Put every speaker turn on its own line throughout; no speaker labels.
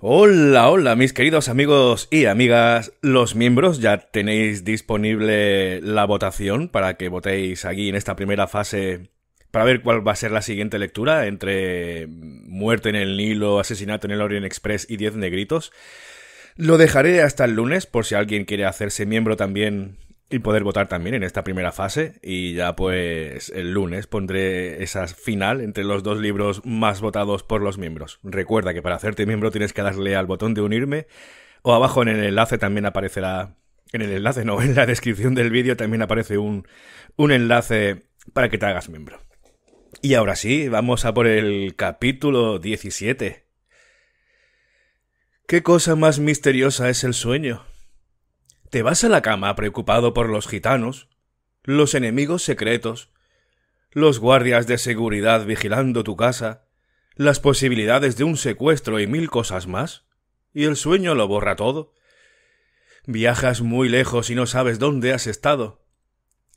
Hola, hola, mis queridos amigos y amigas, los miembros, ya tenéis disponible la votación para que votéis aquí en esta primera fase para ver cuál va a ser la siguiente lectura entre Muerte en el Nilo, Asesinato en el Orient Express y Diez Negritos. Lo dejaré hasta el lunes por si alguien quiere hacerse miembro también y poder votar también en esta primera fase y ya pues el lunes pondré esa final entre los dos libros más votados por los miembros. Recuerda que para hacerte miembro tienes que darle al botón de unirme o abajo en el enlace también aparecerá en el enlace no, en la descripción del vídeo también aparece un un enlace para que te hagas miembro. Y ahora sí, vamos a por el capítulo 17. ¿Qué cosa más misteriosa es el sueño? Te vas a la cama preocupado por los gitanos, los enemigos secretos, los guardias de seguridad vigilando tu casa, las posibilidades de un secuestro y mil cosas más, y el sueño lo borra todo. Viajas muy lejos y no sabes dónde has estado.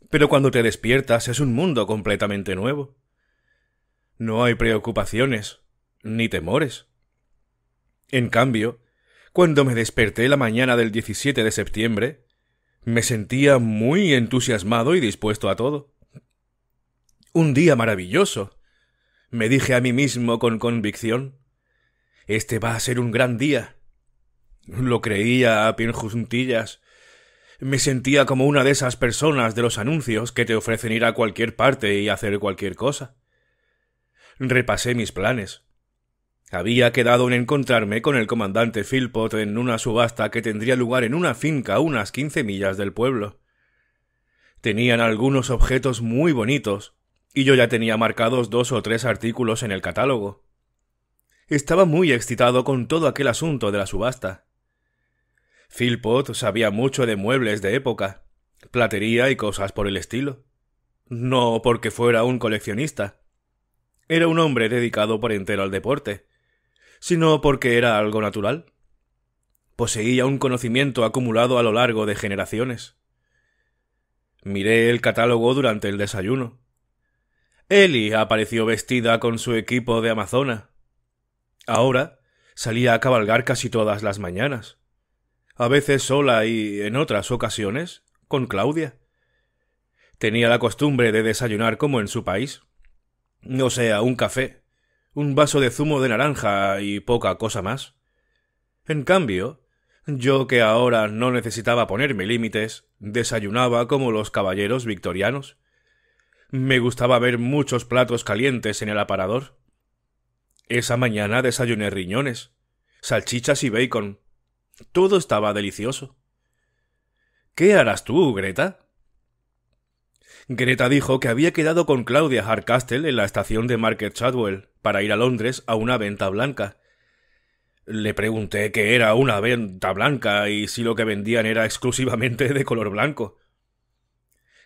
Pero cuando te despiertas es un mundo completamente nuevo. No hay preocupaciones, ni temores. En cambio, cuando me desperté la mañana del 17 de septiembre, me sentía muy entusiasmado y dispuesto a todo. Un día maravilloso, me dije a mí mismo con convicción. Este va a ser un gran día. Lo creía a juntillas. Me sentía como una de esas personas de los anuncios que te ofrecen ir a cualquier parte y hacer cualquier cosa. Repasé mis planes. Había quedado en encontrarme con el comandante Philpot en una subasta que tendría lugar en una finca a unas quince millas del pueblo. Tenían algunos objetos muy bonitos, y yo ya tenía marcados dos o tres artículos en el catálogo. Estaba muy excitado con todo aquel asunto de la subasta. Philpot sabía mucho de muebles de época, platería y cosas por el estilo. No porque fuera un coleccionista. Era un hombre dedicado por entero al deporte sino porque era algo natural. Poseía un conocimiento acumulado a lo largo de generaciones. Miré el catálogo durante el desayuno. Eli apareció vestida con su equipo de Amazona. Ahora salía a cabalgar casi todas las mañanas, a veces sola y en otras ocasiones con Claudia. Tenía la costumbre de desayunar como en su país, no sea, un café, un vaso de zumo de naranja y poca cosa más. En cambio, yo que ahora no necesitaba ponerme límites, desayunaba como los caballeros victorianos. Me gustaba ver muchos platos calientes en el aparador. Esa mañana desayuné riñones, salchichas y bacon. Todo estaba delicioso. ¿Qué harás tú, Greta? Greta dijo que había quedado con Claudia Harcastle en la estación de Market Chadwell para ir a Londres a una venta blanca. Le pregunté qué era una venta blanca y si lo que vendían era exclusivamente de color blanco.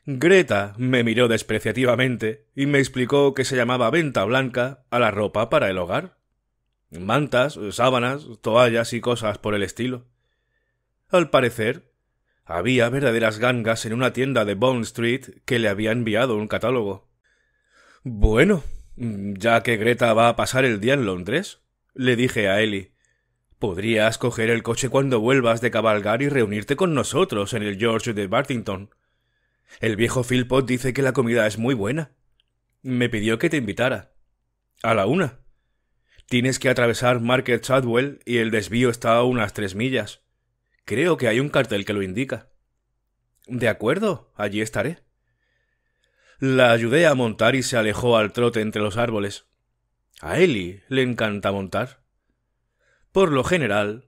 Greta me miró despreciativamente y me explicó que se llamaba venta blanca a la ropa para el hogar. Mantas, sábanas, toallas y cosas por el estilo. Al parecer, había verdaderas gangas en una tienda de Bond Street que le había enviado un catálogo. Bueno, Mm, ya que Greta va a pasar el día en Londres, le dije a Ellie, podrías coger el coche cuando vuelvas de cabalgar y reunirte con nosotros en el George de Bartington. El viejo Philpot dice que la comida es muy buena. Me pidió que te invitara. A la una. Tienes que atravesar Market Chadwell y el desvío está a unas tres millas. Creo que hay un cartel que lo indica. De acuerdo, allí estaré. La ayudé a montar y se alejó al trote entre los árboles. A Eli le encanta montar. Por lo general,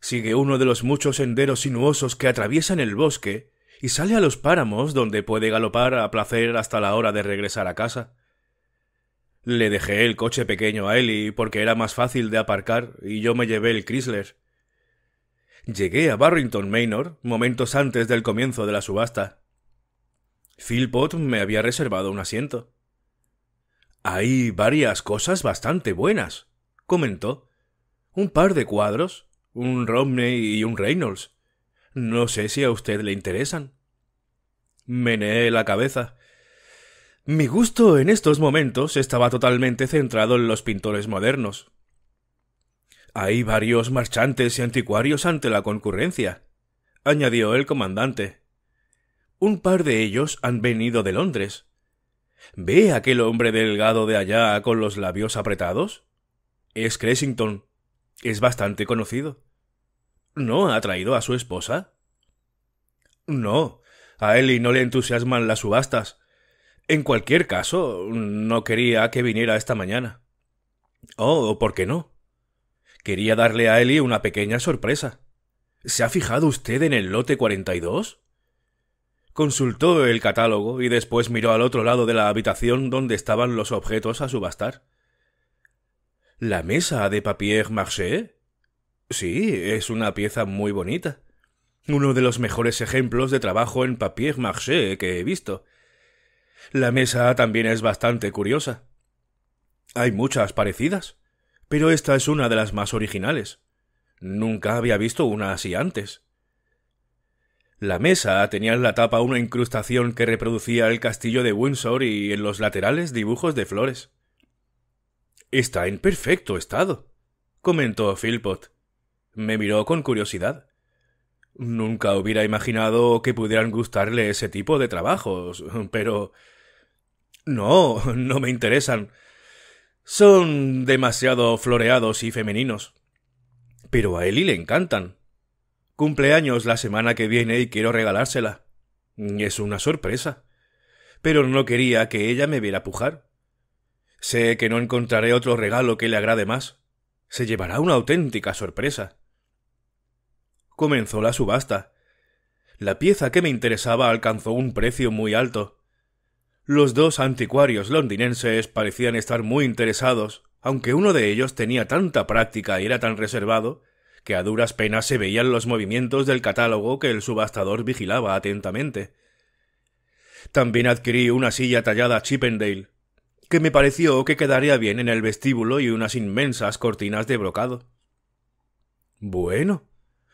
sigue uno de los muchos senderos sinuosos que atraviesan el bosque y sale a los páramos donde puede galopar a placer hasta la hora de regresar a casa. Le dejé el coche pequeño a Eli porque era más fácil de aparcar y yo me llevé el Chrysler. Llegué a Barrington Manor momentos antes del comienzo de la subasta. Philpot me había reservado un asiento. Hay varias cosas bastante buenas, comentó. Un par de cuadros, un Romney y un Reynolds. No sé si a usted le interesan. Mené la cabeza. Mi gusto en estos momentos estaba totalmente centrado en los pintores modernos. Hay varios marchantes y anticuarios ante la concurrencia, añadió el comandante. Un par de ellos han venido de Londres. ¿Ve aquel hombre delgado de allá con los labios apretados? Es Cressington. Es bastante conocido. ¿No ha traído a su esposa? No. A Ellie no le entusiasman las subastas. En cualquier caso, no quería que viniera esta mañana. Oh, ¿por qué no? Quería darle a Ellie una pequeña sorpresa. ¿Se ha fijado usted en el lote 42? Consultó el catálogo y después miró al otro lado de la habitación donde estaban los objetos a subastar. ¿La mesa de Papier Marché? Sí, es una pieza muy bonita. Uno de los mejores ejemplos de trabajo en Papier Marché que he visto. La mesa también es bastante curiosa. Hay muchas parecidas, pero esta es una de las más originales. Nunca había visto una así antes. La mesa tenía en la tapa una incrustación que reproducía el castillo de Windsor y en los laterales dibujos de flores. Está en perfecto estado, comentó Philpot. Me miró con curiosidad. Nunca hubiera imaginado que pudieran gustarle ese tipo de trabajos, pero. No, no me interesan. Son demasiado floreados y femeninos. Pero a Eli le encantan. Cumpleaños la semana que viene y quiero regalársela. Es una sorpresa. Pero no quería que ella me viera pujar. Sé que no encontraré otro regalo que le agrade más. Se llevará una auténtica sorpresa. Comenzó la subasta. La pieza que me interesaba alcanzó un precio muy alto. Los dos anticuarios londinenses parecían estar muy interesados, aunque uno de ellos tenía tanta práctica y era tan reservado, que a duras penas se veían los movimientos del catálogo que el subastador vigilaba atentamente. También adquirí una silla tallada Chippendale, que me pareció que quedaría bien en el vestíbulo y unas inmensas cortinas de brocado. Bueno,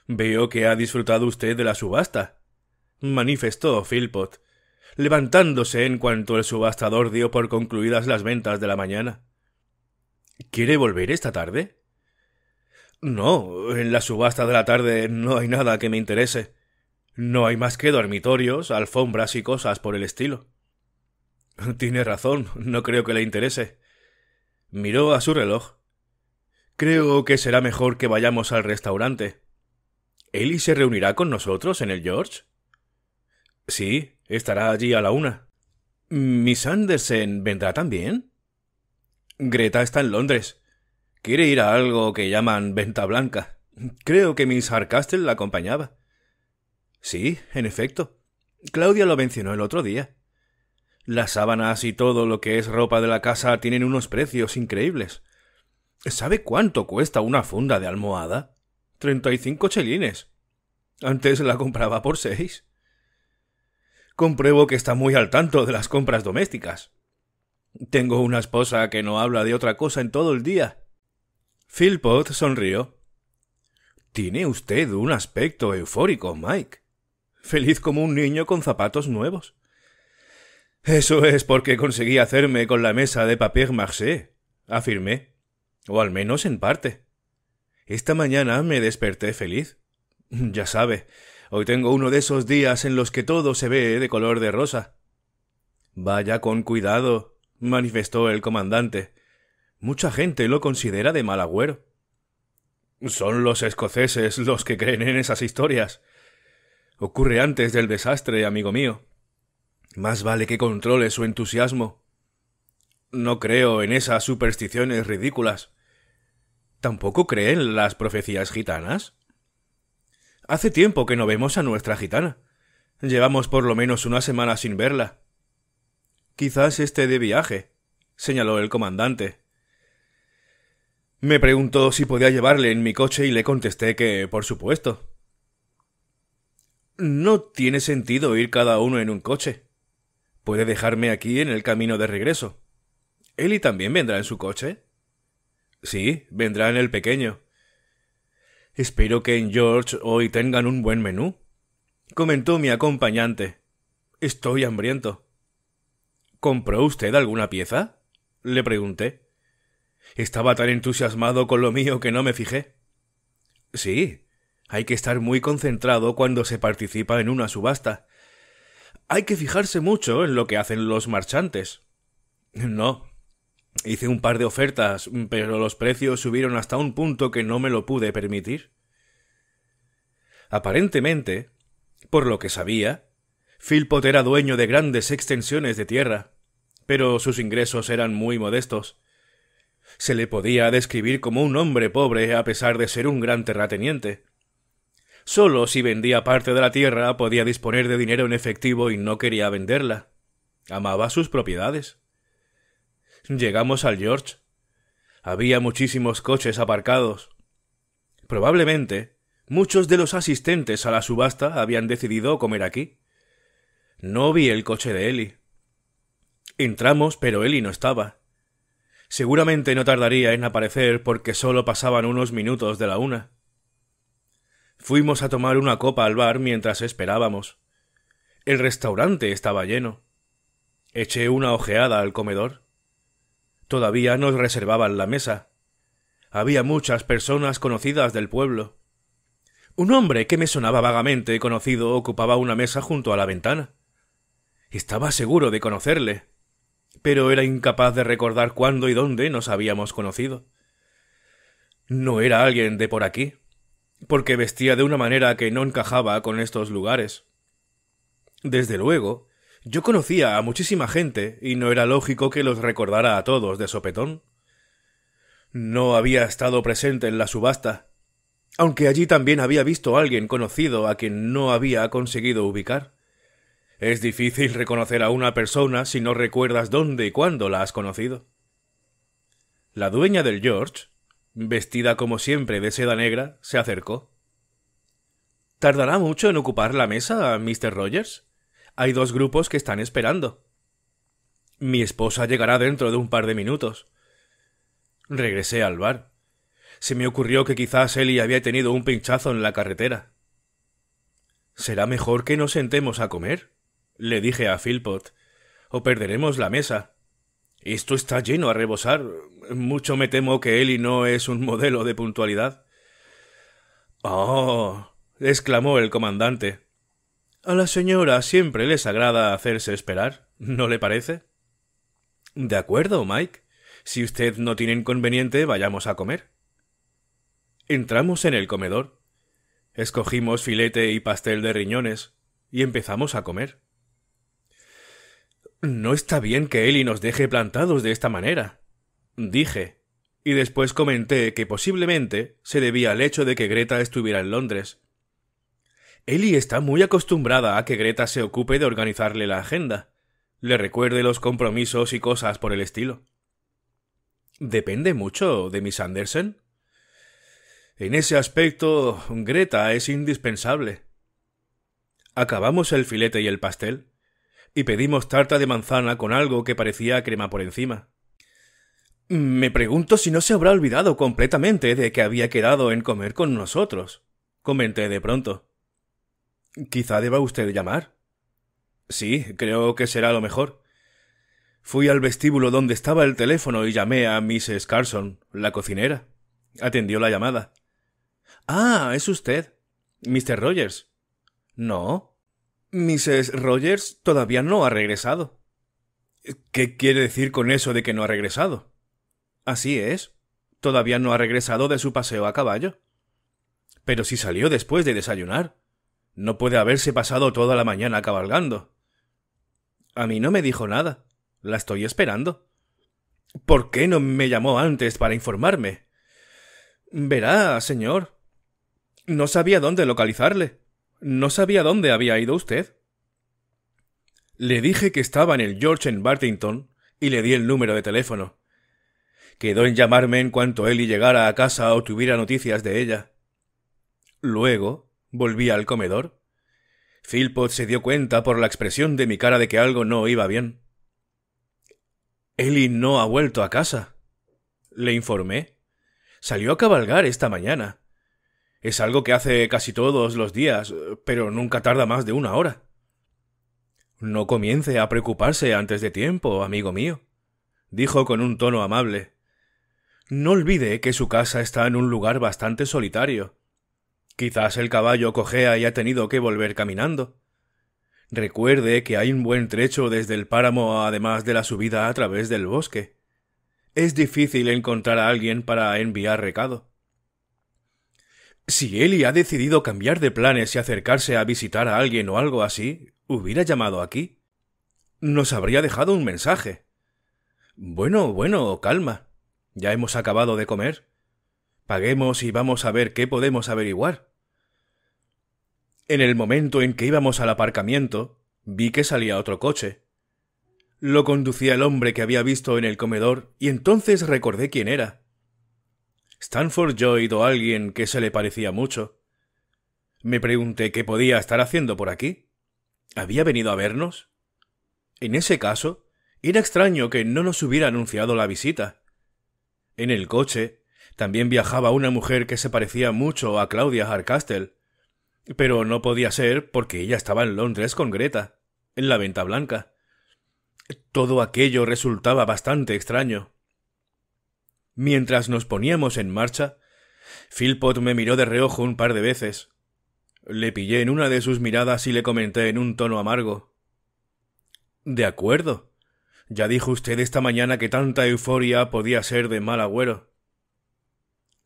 veo que ha disfrutado usted de la subasta, manifestó Philpot, levantándose en cuanto el subastador dio por concluidas las ventas de la mañana. ¿Quiere volver esta tarde? No, en la subasta de la tarde no hay nada que me interese. No hay más que dormitorios, alfombras y cosas por el estilo. Tiene razón, no creo que le interese. Miró a su reloj. Creo que será mejor que vayamos al restaurante. ¿Eli se reunirá con nosotros en el George? Sí, estará allí a la una. ¿Miss Andersen vendrá también? Greta está en Londres. Quiere ir a algo que llaman venta blanca. Creo que Miss Harcastle la acompañaba. Sí, en efecto. Claudia lo mencionó el otro día. Las sábanas y todo lo que es ropa de la casa tienen unos precios increíbles. ¿Sabe cuánto cuesta una funda de almohada? Treinta y cinco chelines. Antes la compraba por seis. Compruebo que está muy al tanto de las compras domésticas. Tengo una esposa que no habla de otra cosa en todo el día, Philpot sonrió. Tiene usted un aspecto eufórico, Mike. Feliz como un niño con zapatos nuevos. Eso es porque conseguí hacerme con la mesa de papier marché, afirmé. O al menos en parte. Esta mañana me desperté feliz. Ya sabe, hoy tengo uno de esos días en los que todo se ve de color de rosa. Vaya con cuidado, manifestó el comandante. Mucha gente lo considera de mal agüero. Son los escoceses los que creen en esas historias. Ocurre antes del desastre, amigo mío. Más vale que controle su entusiasmo. No creo en esas supersticiones ridículas. ¿Tampoco creen las profecías gitanas? Hace tiempo que no vemos a nuestra gitana. Llevamos por lo menos una semana sin verla. Quizás esté de viaje, señaló el comandante. Me preguntó si podía llevarle en mi coche y le contesté que, por supuesto. No tiene sentido ir cada uno en un coche. Puede dejarme aquí en el camino de regreso. ¿Eli también vendrá en su coche? Sí, vendrá en el pequeño. Espero que en George hoy tengan un buen menú, comentó mi acompañante. Estoy hambriento. ¿Compró usted alguna pieza? le pregunté. Estaba tan entusiasmado con lo mío que no me fijé. Sí, hay que estar muy concentrado cuando se participa en una subasta. Hay que fijarse mucho en lo que hacen los marchantes. No. Hice un par de ofertas, pero los precios subieron hasta un punto que no me lo pude permitir. Aparentemente, por lo que sabía, Philpot era dueño de grandes extensiones de tierra, pero sus ingresos eran muy modestos. Se le podía describir como un hombre pobre a pesar de ser un gran terrateniente. Solo si vendía parte de la tierra podía disponer de dinero en efectivo y no quería venderla. Amaba sus propiedades. Llegamos al George. Había muchísimos coches aparcados. Probablemente muchos de los asistentes a la subasta habían decidido comer aquí. No vi el coche de Eli. Entramos, pero Eli no estaba. Seguramente no tardaría en aparecer porque solo pasaban unos minutos de la una. Fuimos a tomar una copa al bar mientras esperábamos. El restaurante estaba lleno. Eché una ojeada al comedor. Todavía nos reservaban la mesa. Había muchas personas conocidas del pueblo. Un hombre que me sonaba vagamente conocido ocupaba una mesa junto a la ventana. Estaba seguro de conocerle pero era incapaz de recordar cuándo y dónde nos habíamos conocido. No era alguien de por aquí, porque vestía de una manera que no encajaba con estos lugares. Desde luego, yo conocía a muchísima gente y no era lógico que los recordara a todos de sopetón. No había estado presente en la subasta, aunque allí también había visto a alguien conocido a quien no había conseguido ubicar. Es difícil reconocer a una persona si no recuerdas dónde y cuándo la has conocido. La dueña del George, vestida como siempre de seda negra, se acercó. ¿Tardará mucho en ocupar la mesa, Mr. Rogers? Hay dos grupos que están esperando. Mi esposa llegará dentro de un par de minutos. Regresé al bar. Se me ocurrió que quizás Ellie había tenido un pinchazo en la carretera. ¿Será mejor que nos sentemos a comer? le dije a Philpot, o perderemos la mesa. Esto está lleno a rebosar. Mucho me temo que Eli no es un modelo de puntualidad. Oh. exclamó el comandante. A la señora siempre les agrada hacerse esperar, ¿no le parece? De acuerdo, Mike. Si usted no tiene inconveniente, vayamos a comer. Entramos en el comedor. Escogimos filete y pastel de riñones y empezamos a comer. No está bien que Eli nos deje plantados de esta manera, dije, y después comenté que posiblemente se debía al hecho de que Greta estuviera en Londres. Eli está muy acostumbrada a que Greta se ocupe de organizarle la agenda, le recuerde los compromisos y cosas por el estilo. ¿Depende mucho de Miss Andersen. En ese aspecto, Greta es indispensable. Acabamos el filete y el pastel y pedimos tarta de manzana con algo que parecía crema por encima. Me pregunto si no se habrá olvidado completamente de que había quedado en comer con nosotros, comenté de pronto. Quizá deba usted llamar. Sí, creo que será lo mejor. Fui al vestíbulo donde estaba el teléfono y llamé a Mrs. Carson, la cocinera. Atendió la llamada. Ah, es usted. Mr. Rogers. No, Mrs. Rogers todavía no ha regresado. ¿Qué quiere decir con eso de que no ha regresado? Así es. Todavía no ha regresado de su paseo a caballo. Pero si salió después de desayunar. No puede haberse pasado toda la mañana cabalgando. A mí no me dijo nada. La estoy esperando. ¿Por qué no me llamó antes para informarme? Verá, señor. No sabía dónde localizarle. No sabía dónde había ido usted. Le dije que estaba en el George en Bartington y le di el número de teléfono. Quedó en llamarme en cuanto Ellie llegara a casa o tuviera noticias de ella. Luego volví al comedor. Philpot se dio cuenta por la expresión de mi cara de que algo no iba bien. Ellie no ha vuelto a casa. Le informé. Salió a cabalgar esta mañana. Es algo que hace casi todos los días, pero nunca tarda más de una hora. No comience a preocuparse antes de tiempo, amigo mío, dijo con un tono amable. No olvide que su casa está en un lugar bastante solitario. Quizás el caballo cojea y ha tenido que volver caminando. Recuerde que hay un buen trecho desde el páramo además de la subida a través del bosque. Es difícil encontrar a alguien para enviar recado. Si Eli ha decidido cambiar de planes y acercarse a visitar a alguien o algo así, hubiera llamado aquí. Nos habría dejado un mensaje. Bueno, bueno, calma. Ya hemos acabado de comer. Paguemos y vamos a ver qué podemos averiguar. En el momento en que íbamos al aparcamiento, vi que salía otro coche. Lo conducía el hombre que había visto en el comedor y entonces recordé quién era. Stanford oído o alguien que se le parecía mucho. Me pregunté qué podía estar haciendo por aquí. ¿Había venido a vernos? En ese caso, era extraño que no nos hubiera anunciado la visita. En el coche también viajaba una mujer que se parecía mucho a Claudia Harcastle, pero no podía ser porque ella estaba en Londres con Greta, en la venta blanca. Todo aquello resultaba bastante extraño. Mientras nos poníamos en marcha, Philpot me miró de reojo un par de veces. Le pillé en una de sus miradas y le comenté en un tono amargo. De acuerdo. Ya dijo usted esta mañana que tanta euforia podía ser de mal agüero.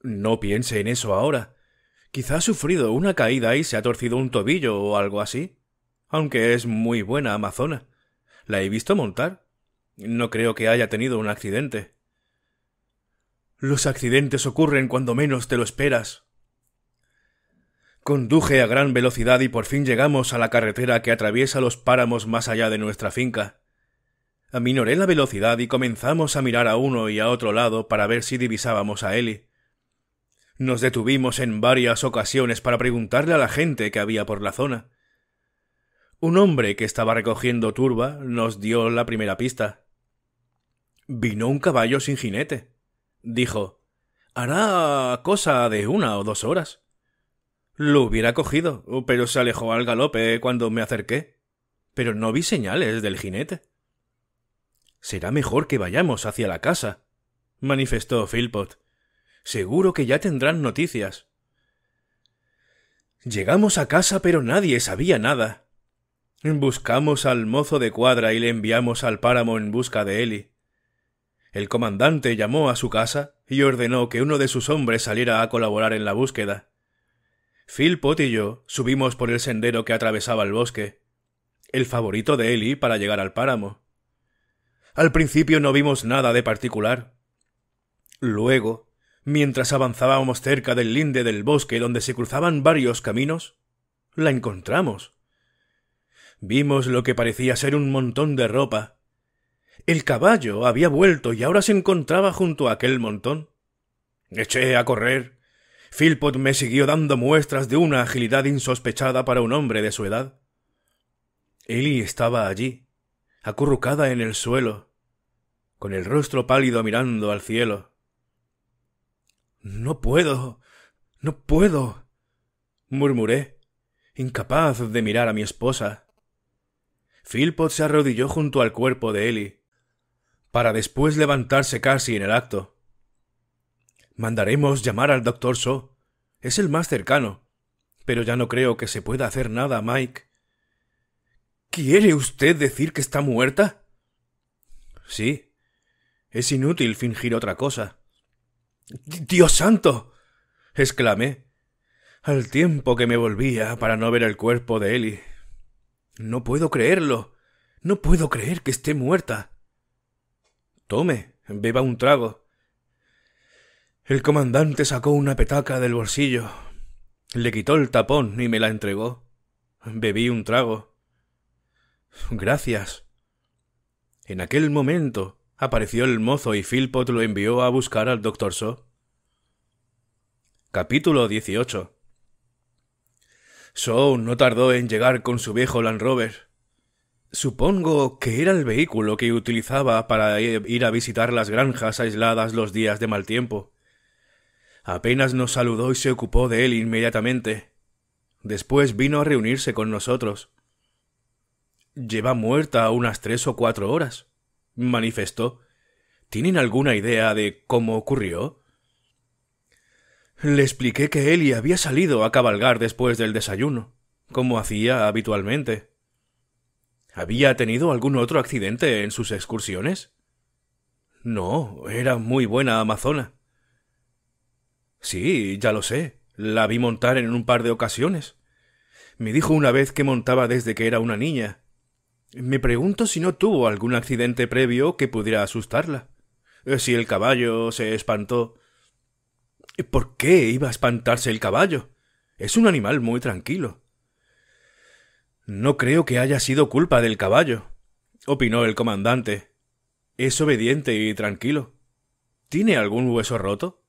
No piense en eso ahora. Quizá ha sufrido una caída y se ha torcido un tobillo o algo así. Aunque es muy buena amazona. La he visto montar. No creo que haya tenido un accidente. Los accidentes ocurren cuando menos te lo esperas. Conduje a gran velocidad y por fin llegamos a la carretera que atraviesa los páramos más allá de nuestra finca. Aminoré la velocidad y comenzamos a mirar a uno y a otro lado para ver si divisábamos a Eli. Nos detuvimos en varias ocasiones para preguntarle a la gente que había por la zona. Un hombre que estaba recogiendo turba nos dio la primera pista. Vino un caballo sin jinete dijo hará cosa de una o dos horas. Lo hubiera cogido, pero se alejó al galope cuando me acerqué. Pero no vi señales del jinete. Será mejor que vayamos hacia la casa, manifestó Philpot. Seguro que ya tendrán noticias. Llegamos a casa, pero nadie sabía nada. Buscamos al mozo de cuadra y le enviamos al páramo en busca de Eli. El comandante llamó a su casa y ordenó que uno de sus hombres saliera a colaborar en la búsqueda. Pot y yo subimos por el sendero que atravesaba el bosque, el favorito de Eli para llegar al páramo. Al principio no vimos nada de particular. Luego, mientras avanzábamos cerca del linde del bosque donde se cruzaban varios caminos, la encontramos. Vimos lo que parecía ser un montón de ropa, el caballo había vuelto y ahora se encontraba junto a aquel montón. Eché a correr. Philpot me siguió dando muestras de una agilidad insospechada para un hombre de su edad. Ellie estaba allí, acurrucada en el suelo, con el rostro pálido mirando al cielo. No puedo. no puedo. murmuré, incapaz de mirar a mi esposa. Philpot se arrodilló junto al cuerpo de Ellie para después levantarse casi en el acto. Mandaremos llamar al doctor So. Es el más cercano. Pero ya no creo que se pueda hacer nada, Mike. ¿Quiere usted decir que está muerta? Sí. Es inútil fingir otra cosa. Dios santo. exclamé, al tiempo que me volvía para no ver el cuerpo de Ellie. No puedo creerlo. No puedo creer que esté muerta. Tome, beba un trago. El comandante sacó una petaca del bolsillo, le quitó el tapón y me la entregó. Bebí un trago. Gracias. En aquel momento apareció el mozo y Philpot lo envió a buscar al doctor So. Capítulo 18 So no tardó en llegar con su viejo Land Rover. Supongo que era el vehículo que utilizaba para ir a visitar las granjas aisladas los días de mal tiempo. Apenas nos saludó y se ocupó de él inmediatamente. Después vino a reunirse con nosotros. Lleva muerta unas tres o cuatro horas, manifestó. ¿Tienen alguna idea de cómo ocurrió? Le expliqué que Eli había salido a cabalgar después del desayuno, como hacía habitualmente. ¿Había tenido algún otro accidente en sus excursiones? No, era muy buena amazona. Sí, ya lo sé. La vi montar en un par de ocasiones. Me dijo una vez que montaba desde que era una niña. Me pregunto si no tuvo algún accidente previo que pudiera asustarla. Eh, si el caballo se espantó. ¿Por qué iba a espantarse el caballo? Es un animal muy tranquilo. No creo que haya sido culpa del caballo, opinó el comandante. Es obediente y tranquilo. ¿Tiene algún hueso roto?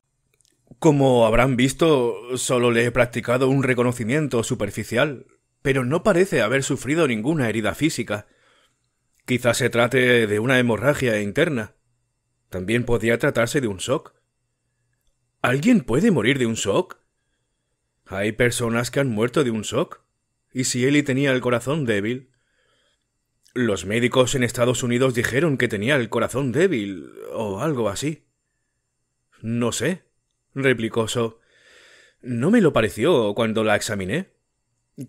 Como habrán visto, solo le he practicado un reconocimiento superficial, pero no parece haber sufrido ninguna herida física. Quizás se trate de una hemorragia interna. También podría tratarse de un shock. ¿Alguien puede morir de un shock? Hay personas que han muerto de un shock y si Ellie tenía el corazón débil. Los médicos en Estados Unidos dijeron que tenía el corazón débil o algo así. No sé, replicó So. No me lo pareció cuando la examiné.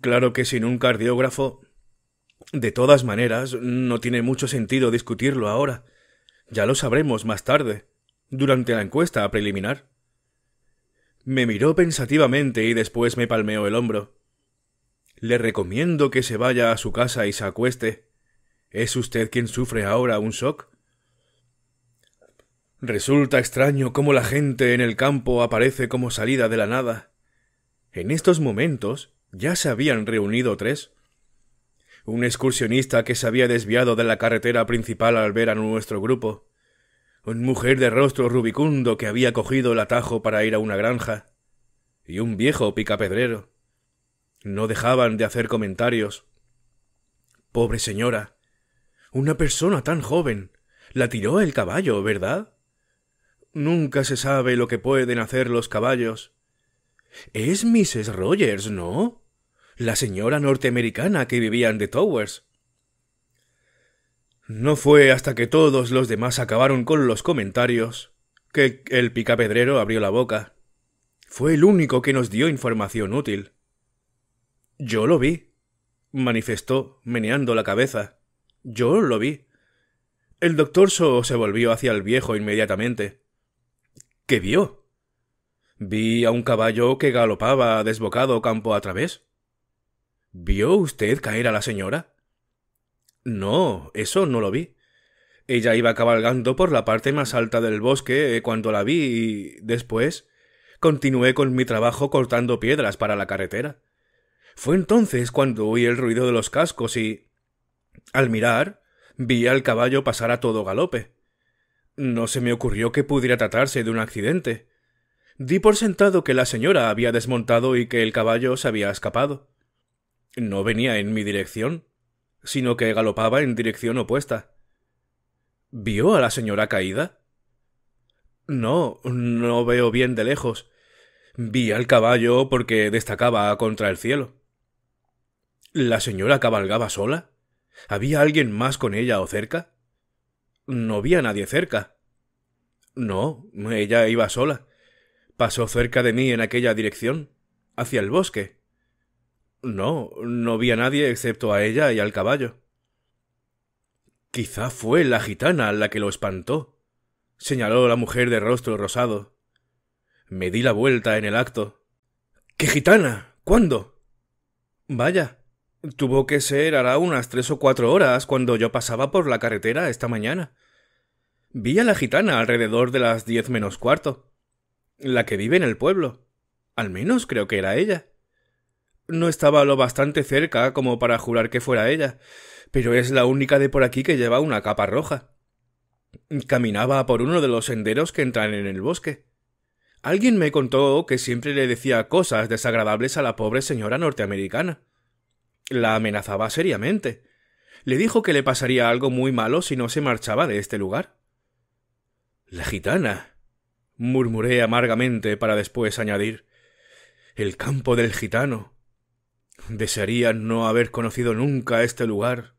Claro que sin un cardiógrafo. De todas maneras, no tiene mucho sentido discutirlo ahora. Ya lo sabremos más tarde, durante la encuesta preliminar. Me miró pensativamente y después me palmeó el hombro. Le recomiendo que se vaya a su casa y se acueste. ¿Es usted quien sufre ahora un shock? Resulta extraño cómo la gente en el campo aparece como salida de la nada. En estos momentos ya se habían reunido tres. Un excursionista que se había desviado de la carretera principal al ver a nuestro grupo. Un mujer de rostro rubicundo que había cogido el atajo para ir a una granja. Y un viejo picapedrero. No dejaban de hacer comentarios. Pobre señora. Una persona tan joven. La tiró el caballo, ¿verdad? Nunca se sabe lo que pueden hacer los caballos. Es Mrs. Rogers, ¿no? La señora norteamericana que vivía en The Towers. No fue hasta que todos los demás acabaron con los comentarios que el picapedrero abrió la boca. Fue el único que nos dio información útil. Yo lo vi, manifestó, meneando la cabeza. Yo lo vi. El doctor So se volvió hacia el viejo inmediatamente. ¿Qué vio? Vi a un caballo que galopaba desbocado campo a través. ¿Vio usted caer a la señora? No, eso no lo vi. Ella iba cabalgando por la parte más alta del bosque eh, cuando la vi y después continué con mi trabajo cortando piedras para la carretera. Fue entonces cuando oí el ruido de los cascos y. Al mirar, vi al caballo pasar a todo galope. No se me ocurrió que pudiera tratarse de un accidente. Di por sentado que la señora había desmontado y que el caballo se había escapado. No venía en mi dirección, sino que galopaba en dirección opuesta. ¿Vio a la señora caída? No, no veo bien de lejos. Vi al caballo porque destacaba contra el cielo. ¿La señora cabalgaba sola? ¿Había alguien más con ella o cerca? No había nadie cerca. No, ella iba sola. Pasó cerca de mí en aquella dirección, hacia el bosque. No, no vi a nadie excepto a ella y al caballo. Quizá fue la gitana la que lo espantó, señaló la mujer de rostro rosado. Me di la vuelta en el acto. ¿Qué gitana? ¿Cuándo? Vaya, Tuvo que ser hará unas tres o cuatro horas cuando yo pasaba por la carretera esta mañana. Vi a la gitana alrededor de las diez menos cuarto. La que vive en el pueblo. Al menos creo que era ella. No estaba lo bastante cerca como para jurar que fuera ella, pero es la única de por aquí que lleva una capa roja. Caminaba por uno de los senderos que entran en el bosque. Alguien me contó que siempre le decía cosas desagradables a la pobre señora norteamericana la amenazaba seriamente. Le dijo que le pasaría algo muy malo si no se marchaba de este lugar. La gitana. murmuré amargamente para después añadir el campo del gitano. Desearía no haber conocido nunca este lugar.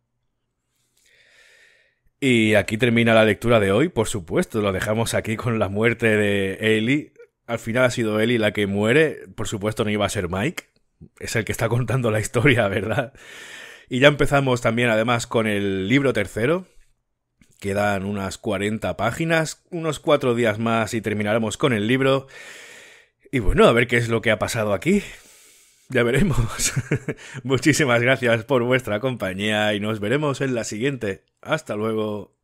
Y aquí termina la lectura de hoy, por supuesto, lo dejamos aquí con la muerte de Ellie. Al final ha sido Ellie la que muere, por supuesto no iba a ser Mike es el que está contando la historia, ¿verdad? Y ya empezamos también además con el libro tercero. Quedan unas 40 páginas, unos cuatro días más y terminaremos con el libro. Y bueno, a ver qué es lo que ha pasado aquí. Ya veremos. Muchísimas gracias por vuestra compañía y nos veremos en la siguiente. Hasta luego.